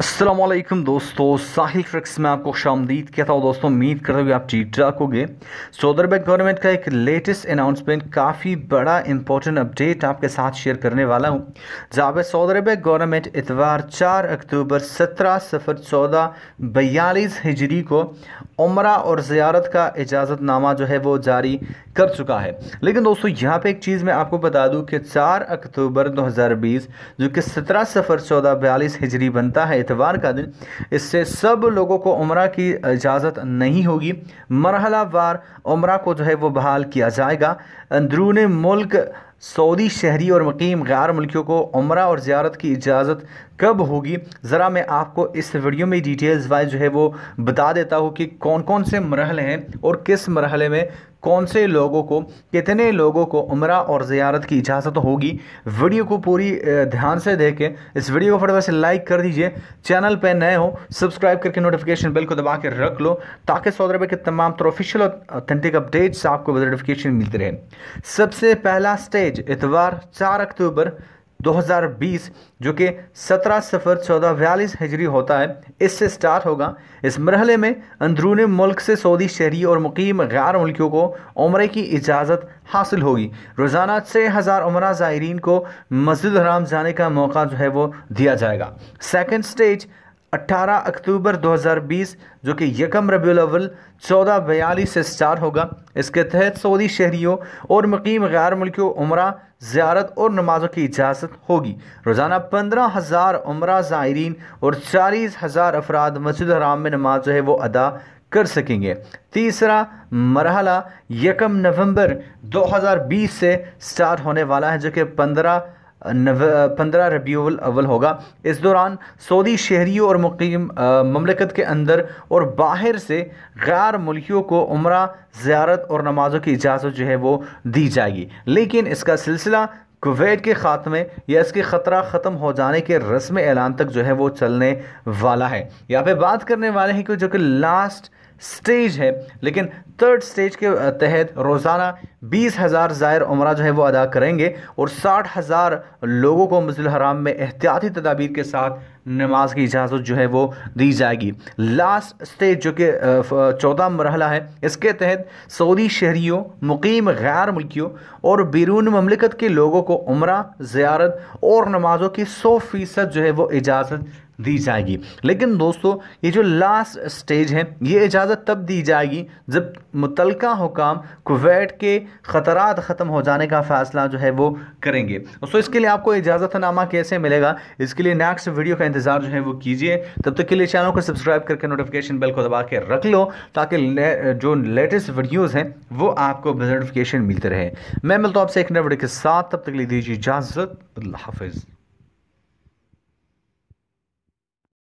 असलम दोस्तों साहिल ट्रिक्स में आपको शामदीद कहता हूँ दोस्तों उम्मीद करते हुए आप ठीक ठाक होंगे सऊदी अरब गवर्नमेंट का एक लेटेस्ट अनाउंसमेंट काफ़ी बड़ा इंपॉर्टेंट अपडेट आपके साथ शेयर करने वाला हूँ जहाँ पर सऊदी अरब गवर्नमेंट इतवार 4 अक्टूबर सत्रह सफ़र चौदह बयालीस हिजरी को उम्र और ज़्यारत का इजाज़तनामा जो है वो जारी कर चुका है लेकिन दोस्तों यहाँ पे एक चीज़ मैं आपको बता दूँ कि 4 अक्टूबर 2020 जो कि सत्रह सफ़र चौदह बयालीस हिजरी बनता है इतवार का दिन इससे सब लोगों को उम्र की इजाज़त नहीं होगी मरहला वार उम्र को जो है वो बहाल किया जाएगा अंदरून मुल्क सऊदी शहरी और मकीम गैर मुल्कियों को उम्र और ज़्यारत की इजाज़त कब होगी ज़रा मैं आपको इस वीडियो में डिटेल्स वाइज जो है वो बता देता हूँ कि कौन कौन से मरहल हैं और किस मरहले में कौन से लोगों को कितने लोगों को उम्र और ज़्यारत की इजाज़त होगी वीडियो को पूरी ध्यान से देखें इस वीडियो को फटाफट से लाइक कर दीजिए चैनल पर नए हो सब्सक्राइब करके नोटिफिकेशन बिल को दबा के रख लो ताकि सऊदी अरब के तमाम तो ऑफिशियल और ऑथेंटिक अपडेट्स आपको नोटिफिकेशन मिलते रहे सबसे पहला स्टेज इतवार चार अक्टूबर 2020 जो कि सत्रह सफ़र चौदह बयालीस हिजरी होता है इससे स्टार्ट होगा इस मरहले में अंदरून मुल्क से सऊदी शहरी और मुकीम गैर मुल्कियों को उम्र की इजाज़त हासिल होगी रोज़ाना छः हज़ार उम्र ज़ायरीन को मस्जिद हराम जाने का मौका जो है वो दिया जाएगा सेकेंड स्टेज 18 अक्टूबर 2020 जो कि यकम रबी अवल चौदह बयालीस से स्टार होगा इसके तहत सऊदी शहरीों और मकीम गैर मुल्की उम्र ज़्यारत और नमाजों की इजाज़त होगी रोज़ाना पंद्रह हज़ार उम्र ज़ायरीन और चालीस हज़ार अफराद मस्जिद हराम में नमाज जो है वो अदा कर सकेंगे तीसरा मरहला यकम नवंबर 2020 से स्टार्ट होने वाला है जो कि पंद्रह पंद्रह रबीवल अव्वल होगा इस दौरान सऊदी शहरीों और मुकीम ममलकत के अंदर और बाहर से गैर मुल्कियों को उम्र ज़्यारत और नमाज़ों की इजाज़त जो है वो दी जाएगी लेकिन इसका सिलसिला कुवैत के ख़ात्मे या इसके ख़तरा ख़त्म हो जाने के रस्म ऐलान तक जो है वो चलने वाला है यहाँ पर बात करने वाले हैं कि जो कि लास्ट स्टेज है लेकिन थर्ड स्टेज के तहत रोज़ाना बीस हज़ार ज़ायर उम्र जो है वो अदा करेंगे और साठ हज़ार लोगों को मस्जिद हराम में एहतियाती तदाबीर के साथ नमाज की इजाज़त जो है वो दी जाएगी लास्ट स्टेज जो कि चौदह मरहला है इसके तहत सऊदी शहरीों मुकीम गैर मुल्कियों और बैरून ममलिकत के लोगों को उम्र ज़्यारत और नमाजों की सौ फ़ीसद जो है वो इजाज़त दी जाएगी लेकिन दोस्तों ये जो लास्ट स्टेज है ये इजाज़त तब दी जाएगी जब मुतलका हुकाम कुवैत के ख़तरा ख़त्म हो जाने का फ़ैसला जो है वो करेंगे दोस्तों इसके लिए आपको इजाज़तनामा कैसे मिलेगा इसके लिए नेक्स्ट वीडियो का इंतज़ार जो है वो कीजिए तब तक के लिए चैनल को सब्सक्राइब करके नोटिफिकेशन बेल को दबा के रख लो ताकि ले, जो लेटेस्ट वीडियोज़ हैं वो आपको नोटिफिकेशन मिलते रहे मैं मिलता हूँ आपसे एक नए वीडियो के साथ तब तक ले दीजिए इजाज़त हाफिज़